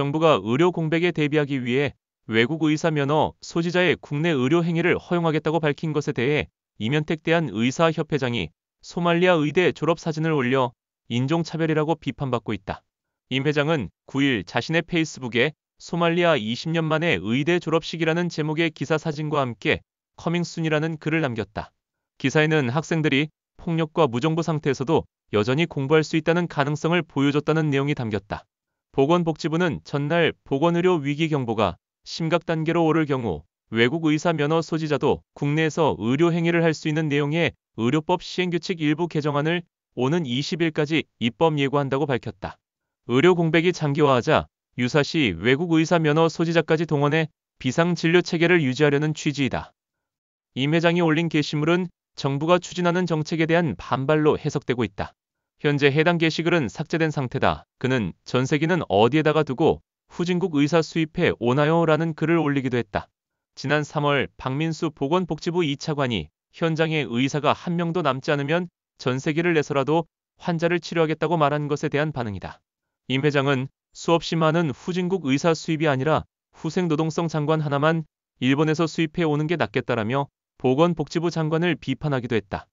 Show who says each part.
Speaker 1: 정부가 의료 공백에 대비하기 위해 외국 의사 면허 소지자의 국내 의료 행위를 허용하겠다고 밝힌 것에 대해 이면택 대한 의사협회장이 소말리아 의대 졸업 사진을 올려 인종차별이라고 비판받고 있다. 임 회장은 9일 자신의 페이스북에 소말리아 20년 만에 의대 졸업식이라는 제목의 기사 사진과 함께 커밍순이라는 글을 남겼다. 기사에는 학생들이 폭력과 무정부 상태에서도 여전히 공부할 수 있다는 가능성을 보여줬다는 내용이 담겼다. 보건복지부는 전날 보건의료 위기경보가 심각 단계로 오를 경우 외국 의사 면허 소지자도 국내에서 의료 행위를 할 수 있는 내용의 의료법 시행규칙 일부 개정안을 오는 20일까지 입법 예고한다고 밝혔다. 의료 공백이 장기화하자 유사시 외국 의사 면허 소지자까지 동원해 비상 진료 체계를 유지하려는 취지이다. 임 회장이 올린 게시물은 정부가 추진하는 정책에 대한 반발로 해석되고 있다. 현재 해당 게시글은 삭제된 상태다. 그는 전세기는 어디에다가 두고 후진국 의사 수입해 오나요? 라는 글을 올리기도 했다. 지난 3월 박민수 보건복지부 2차관이 현장에 의사가 한 명도 남지 않으면 전세기를 내서라도 환자를 치료하겠다고 말한 것에 대한 반응이다. 임 회장은 수없이 많은 후진국 의사 수입이 아니라 후생노동성 장관 하나만 일본에서 수입해 오는 게 낫겠다라며 보건복지부 장관을 비판하기도 했다.